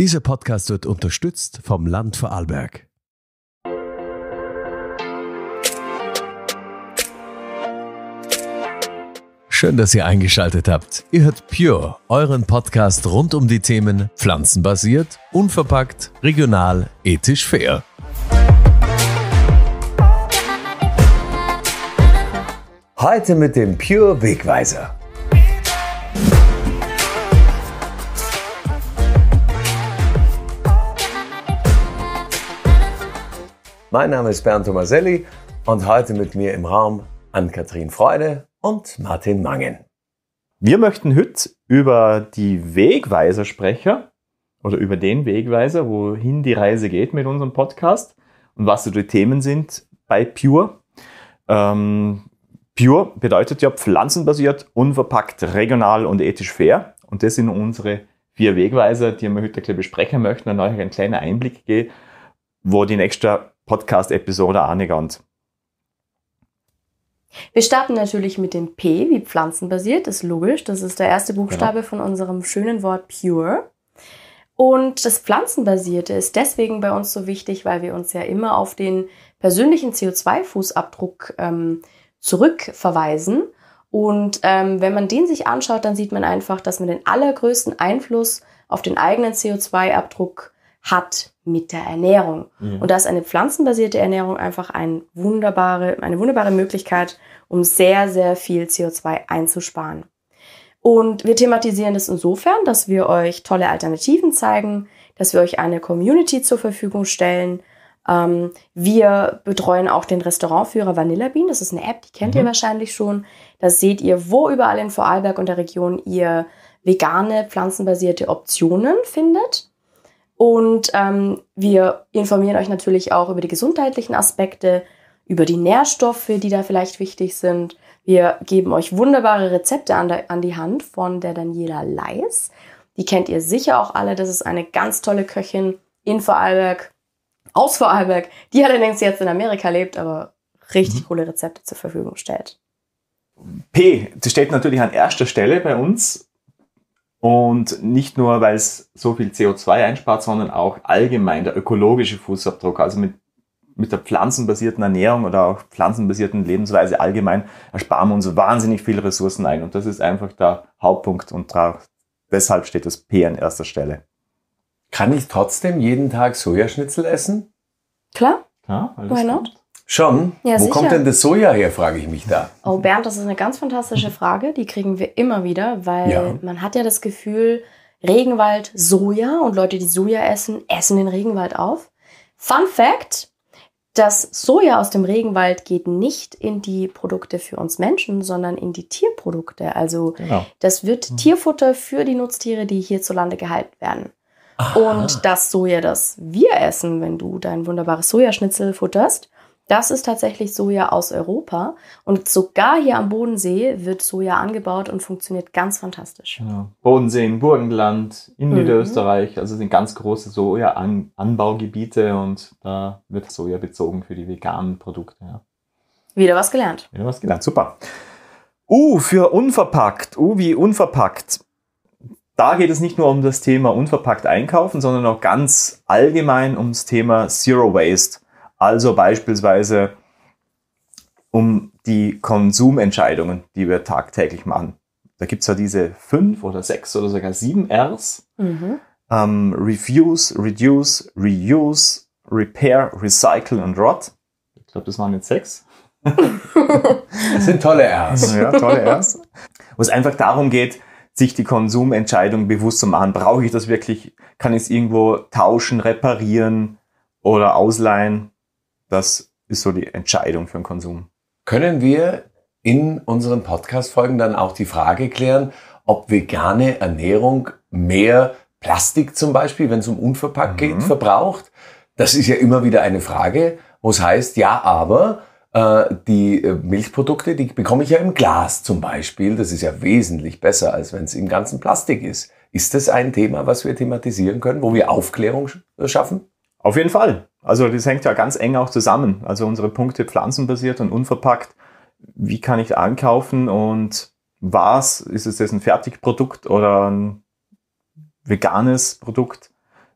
Dieser Podcast wird unterstützt vom Land Vorarlberg. Schön, dass ihr eingeschaltet habt. Ihr hört Pure, euren Podcast rund um die Themen pflanzenbasiert, unverpackt, regional, ethisch fair. Heute mit dem Pure Wegweiser. Mein Name ist Bernd Tomaselli und heute mit mir im Raum an kathrin Freude und Martin Mangen. Wir möchten heute über die Wegweiser sprechen oder über den Wegweiser, wohin die Reise geht mit unserem Podcast und was so die Themen sind bei Pure. Ähm, Pure bedeutet ja pflanzenbasiert, unverpackt, regional und ethisch fair. Und das sind unsere vier Wegweiser, die wir heute besprechen möchten und euch einen kleinen Einblick geben, wo die nächsten Podcast-Episode angegangen. Wir starten natürlich mit dem P, wie pflanzenbasiert, ist logisch. Das ist der erste genau. Buchstabe genau. von unserem schönen Wort pure. Und das Pflanzenbasierte ist deswegen bei uns so wichtig, weil wir uns ja immer auf den persönlichen CO2-Fußabdruck ähm, zurückverweisen. Und ähm, wenn man den sich anschaut, dann sieht man einfach, dass man den allergrößten Einfluss auf den eigenen CO2-Abdruck hat hat mit der Ernährung. Mhm. Und da ist eine pflanzenbasierte Ernährung einfach ein wunderbare, eine wunderbare Möglichkeit, um sehr, sehr viel CO2 einzusparen. Und wir thematisieren das insofern, dass wir euch tolle Alternativen zeigen, dass wir euch eine Community zur Verfügung stellen. Ähm, wir betreuen auch den Restaurantführer Vanilla Bean. Das ist eine App, die kennt mhm. ihr wahrscheinlich schon. Da seht ihr, wo überall in Vorarlberg und der Region ihr vegane, pflanzenbasierte Optionen findet. Und ähm, wir informieren euch natürlich auch über die gesundheitlichen Aspekte, über die Nährstoffe, die da vielleicht wichtig sind. Wir geben euch wunderbare Rezepte an, der, an die Hand von der Daniela Leis. Die kennt ihr sicher auch alle. Das ist eine ganz tolle Köchin in Vorarlberg, aus Vorarlberg, die allerdings jetzt in Amerika lebt, aber richtig mhm. coole Rezepte zur Verfügung stellt. P, sie steht natürlich an erster Stelle bei uns und nicht nur, weil es so viel CO2 einspart, sondern auch allgemein der ökologische Fußabdruck. Also mit, mit der pflanzenbasierten Ernährung oder auch pflanzenbasierten Lebensweise allgemein ersparen wir uns wahnsinnig viele Ressourcen ein. Und das ist einfach der Hauptpunkt und deshalb steht das P an erster Stelle. Kann ich trotzdem jeden Tag Sojaschnitzel essen? Klar. Ja, Why not? Gut. Schon? Ja, Wo sicher. kommt denn das Soja her, frage ich mich da. Oh Bernd, das ist eine ganz fantastische Frage. Die kriegen wir immer wieder, weil ja. man hat ja das Gefühl, Regenwald, Soja und Leute, die Soja essen, essen den Regenwald auf. Fun Fact, das Soja aus dem Regenwald geht nicht in die Produkte für uns Menschen, sondern in die Tierprodukte. Also genau. das wird hm. Tierfutter für die Nutztiere, die hierzulande gehalten werden. Aha. Und das Soja, das wir essen, wenn du dein wunderbares Sojaschnitzel futterst, das ist tatsächlich Soja aus Europa und sogar hier am Bodensee wird Soja angebaut und funktioniert ganz fantastisch. Genau. Bodensee, im Burgenland, in mhm. Niederösterreich, also sind ganz große Soja-Anbaugebiete und da wird Soja bezogen für die veganen Produkte. Ja. Wieder was gelernt. Wieder was gelernt, super. U uh, für unverpackt, U uh, wie unverpackt. Da geht es nicht nur um das Thema unverpackt einkaufen, sondern auch ganz allgemein ums Thema Zero Waste. Also beispielsweise um die Konsumentscheidungen, die wir tagtäglich machen. Da gibt es ja diese fünf oder sechs oder sogar sieben Rs. Mhm. Ähm, Refuse, Reduce, Reuse, Repair, Recycle und Rot. Ich glaube, das waren jetzt sechs. das sind tolle Rs. Ja, tolle Rs. Wo es einfach darum geht, sich die Konsumentscheidung bewusst zu machen. Brauche ich das wirklich? Kann ich es irgendwo tauschen, reparieren oder ausleihen? Das ist so die Entscheidung für den Konsum. Können wir in unseren Podcast-Folgen dann auch die Frage klären, ob vegane Ernährung mehr Plastik zum Beispiel, wenn es um unverpackt mhm. geht, verbraucht? Das ist ja immer wieder eine Frage, wo es heißt, ja, aber äh, die äh, Milchprodukte, die bekomme ich ja im Glas zum Beispiel. Das ist ja wesentlich besser, als wenn es im ganzen Plastik ist. Ist das ein Thema, was wir thematisieren können, wo wir Aufklärung schaffen? Auf jeden Fall. Also das hängt ja ganz eng auch zusammen. Also unsere Punkte pflanzenbasiert und unverpackt. Wie kann ich ankaufen und was? Ist es jetzt ein Fertigprodukt oder ein veganes Produkt?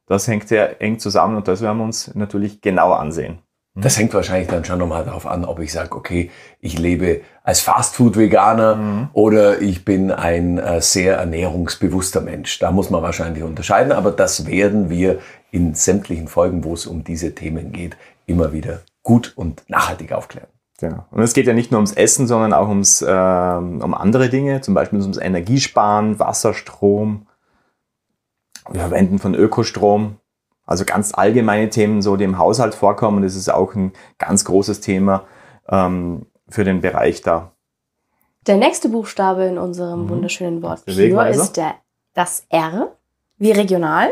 Das hängt sehr eng zusammen und das werden wir uns natürlich genau ansehen. Hm? Das hängt wahrscheinlich dann schon nochmal darauf an, ob ich sage, okay, ich lebe als Fastfood-Veganer mhm. oder ich bin ein äh, sehr ernährungsbewusster Mensch. Da muss man wahrscheinlich unterscheiden, aber das werden wir in sämtlichen Folgen, wo es um diese Themen geht, immer wieder gut und nachhaltig aufklären. Genau. Und es geht ja nicht nur ums Essen, sondern auch ums, äh, um andere Dinge, zum Beispiel ums Energiesparen, Wasserstrom, wir Verwenden von Ökostrom. Also ganz allgemeine Themen, so die im Haushalt vorkommen. Das ist auch ein ganz großes Thema ähm, für den Bereich da. Der nächste Buchstabe in unserem mhm. wunderschönen Wort Pure ist der, das R, wie regional.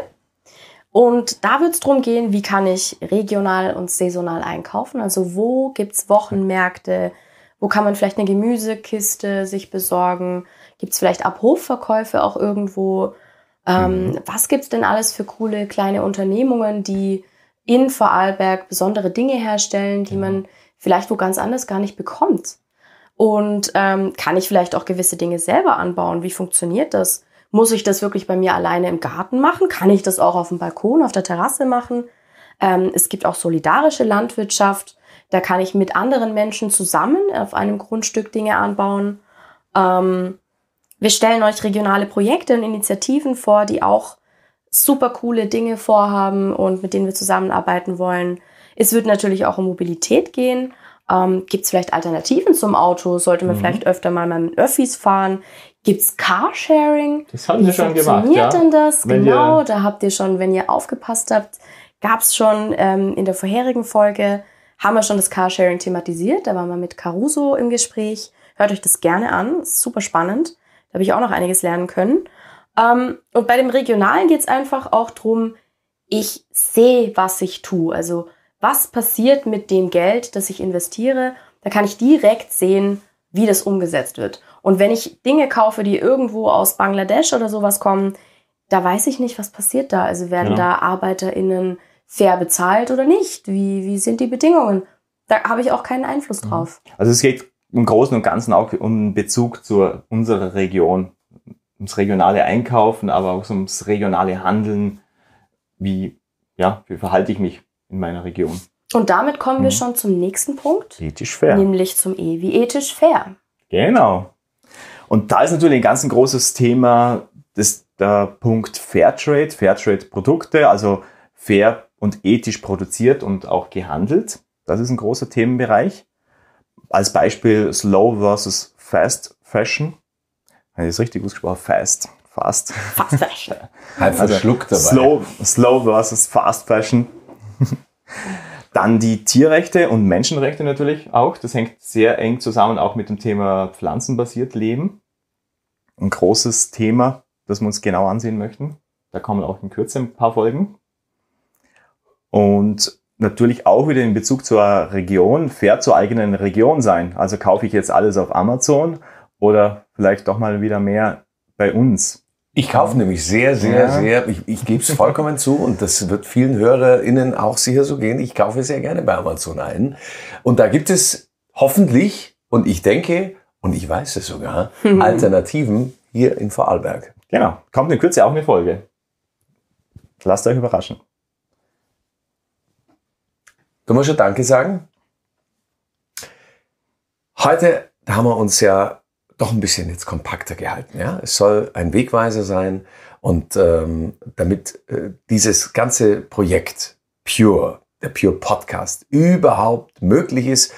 Und da wird es darum gehen, wie kann ich regional und saisonal einkaufen. Also wo gibt's Wochenmärkte, wo kann man vielleicht eine Gemüsekiste sich besorgen, gibt's vielleicht Abhofverkäufe auch irgendwo. Ähm, mhm. Was gibt's denn alles für coole kleine Unternehmungen, die in Vorarlberg besondere Dinge herstellen, die man genau. vielleicht wo ganz anders gar nicht bekommt? Und ähm, kann ich vielleicht auch gewisse Dinge selber anbauen? Wie funktioniert das? Muss ich das wirklich bei mir alleine im Garten machen? Kann ich das auch auf dem Balkon, auf der Terrasse machen? Ähm, es gibt auch solidarische Landwirtschaft. Da kann ich mit anderen Menschen zusammen auf einem Grundstück Dinge anbauen. Ähm, wir stellen euch regionale Projekte und Initiativen vor, die auch super coole Dinge vorhaben und mit denen wir zusammenarbeiten wollen. Es wird natürlich auch um Mobilität gehen. Ähm, Gibt es vielleicht Alternativen zum Auto? Sollte man mhm. vielleicht öfter mal mit Öffis fahren? Gibt's Carsharing? Das haben wir schon gemacht. Wie funktioniert denn das? Wenn genau, da habt ihr schon, wenn ihr aufgepasst habt, gab's schon ähm, in der vorherigen Folge, haben wir schon das Carsharing thematisiert. Da waren wir mit Caruso im Gespräch. Hört euch das gerne an, ist super spannend. Da habe ich auch noch einiges lernen können. Ähm, und bei dem Regionalen geht's einfach auch drum, ich sehe, was ich tue. Also was passiert mit dem Geld, das ich investiere? Da kann ich direkt sehen, wie das umgesetzt wird. Und wenn ich Dinge kaufe, die irgendwo aus Bangladesch oder sowas kommen, da weiß ich nicht, was passiert da. Also werden ja. da ArbeiterInnen fair bezahlt oder nicht? Wie, wie sind die Bedingungen? Da habe ich auch keinen Einfluss mhm. drauf. Also es geht im Großen und Ganzen auch um Bezug zu unserer Region, ums regionale Einkaufen, aber auch ums regionale Handeln. Wie, ja, wie verhalte ich mich in meiner Region? Und damit kommen mhm. wir hm. schon zum nächsten Punkt. Ethisch fair. Nämlich zum E wie ethisch fair. Genau. Und da ist natürlich ein ganz großes Thema das, der Punkt Fairtrade, Fairtrade-Produkte, also fair und ethisch produziert und auch gehandelt. Das ist ein großer Themenbereich. Als Beispiel Slow versus Fast Fashion. Habe ich das richtig ausgesprochen? Fast. Fast. Fast Fashion. Halb also Schluck dabei. Slow, slow versus Fast Fashion. Dann die Tierrechte und Menschenrechte natürlich auch. Das hängt sehr eng zusammen, auch mit dem Thema pflanzenbasiert Leben. Ein großes Thema, das wir uns genau ansehen möchten. Da kommen auch in Kürze ein paar Folgen. Und natürlich auch wieder in Bezug zur Region, fair zur eigenen Region sein. Also kaufe ich jetzt alles auf Amazon oder vielleicht doch mal wieder mehr bei uns. Ich kaufe nämlich sehr, sehr, ja. sehr, ich, ich gebe es vollkommen zu und das wird vielen HörerInnen auch sicher so gehen. Ich kaufe sehr gerne bei Amazon ein. Und da gibt es hoffentlich, und ich denke, und ich weiß es sogar, Alternativen hier in Vorarlberg. Genau, kommt in Kürze auch eine Folge. Lasst euch überraschen. Du musst schon Danke sagen. Heute haben wir uns ja doch ein bisschen jetzt kompakter gehalten. Ja? Es soll ein Wegweiser sein und ähm, damit äh, dieses ganze Projekt Pure, der Pure Podcast überhaupt möglich ist,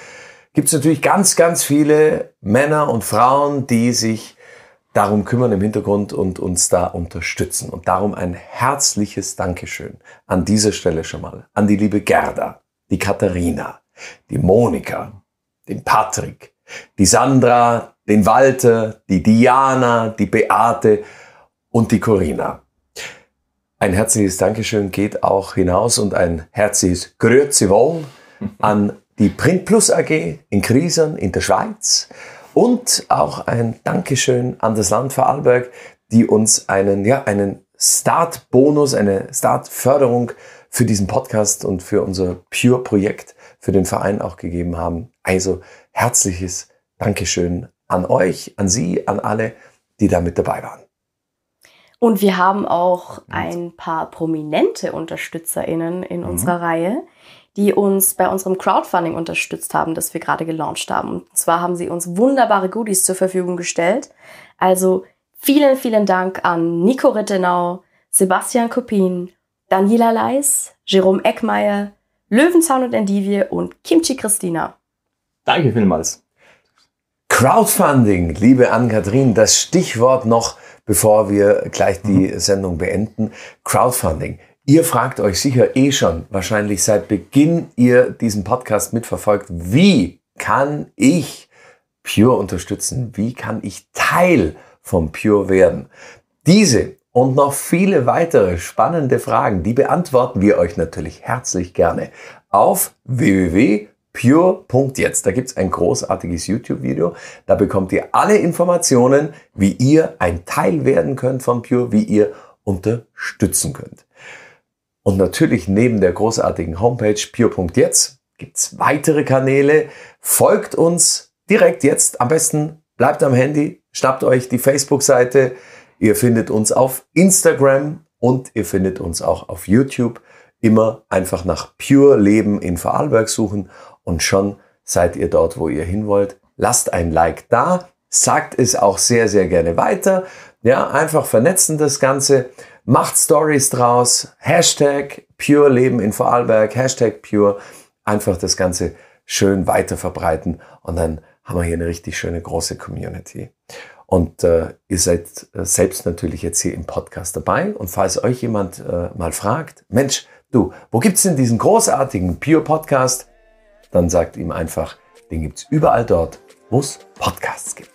gibt es natürlich ganz, ganz viele Männer und Frauen, die sich darum kümmern im Hintergrund und uns da unterstützen. Und darum ein herzliches Dankeschön an dieser Stelle schon mal an die liebe Gerda, die Katharina, die Monika, den Patrick, die Sandra, den Walter, die Diana, die Beate und die Corinna. Ein herzliches Dankeschön geht auch hinaus und ein herzliches Grüezi wohl an die Print Plus AG in Kriesen in der Schweiz und auch ein Dankeschön an das Land Vorarlberg, die uns einen, ja, einen Startbonus, eine Startförderung für diesen Podcast und für unser Pure-Projekt für den Verein auch gegeben haben. Also herzliches Dankeschön an euch, an Sie, an alle, die da mit dabei waren. Und wir haben auch ein paar prominente UnterstützerInnen in mhm. unserer Reihe, die uns bei unserem Crowdfunding unterstützt haben, das wir gerade gelauncht haben. Und zwar haben sie uns wunderbare Goodies zur Verfügung gestellt. Also vielen, vielen Dank an Nico Rittenau, Sebastian Kopin, Daniela Leis, Jerome Eckmeier, Löwenzahn und Endivie und Kimchi Christina. Danke vielmals. Crowdfunding, liebe Ann-Kathrin, das Stichwort noch, bevor wir gleich die mhm. Sendung beenden. Crowdfunding. Ihr fragt euch sicher eh schon, wahrscheinlich seit Beginn ihr diesen Podcast mitverfolgt, wie kann ich Pure unterstützen? Wie kann ich Teil von Pure werden? Diese und noch viele weitere spannende Fragen, die beantworten wir euch natürlich herzlich gerne auf www pure.jetzt. Da gibt's ein großartiges YouTube-Video. Da bekommt ihr alle Informationen, wie ihr ein Teil werden könnt von Pure, wie ihr unterstützen könnt. Und natürlich neben der großartigen Homepage pure.jetzt gibt's weitere Kanäle. Folgt uns direkt jetzt. Am besten bleibt am Handy, schnappt euch die Facebook-Seite. Ihr findet uns auf Instagram und ihr findet uns auch auf YouTube immer einfach nach Pure Leben in Vorarlberg suchen und schon seid ihr dort, wo ihr hin wollt. Lasst ein Like da, sagt es auch sehr, sehr gerne weiter. Ja, einfach vernetzen das Ganze, macht Stories draus, Hashtag Pure Leben in Vorarlberg, Hashtag Pure, einfach das Ganze schön weiter verbreiten und dann haben wir hier eine richtig schöne große Community. Und äh, ihr seid äh, selbst natürlich jetzt hier im Podcast dabei. Und falls euch jemand äh, mal fragt, Mensch, du, wo es denn diesen großartigen Pure Podcast? Dann sagt ihm einfach, den gibt es überall dort, wo es Podcasts gibt.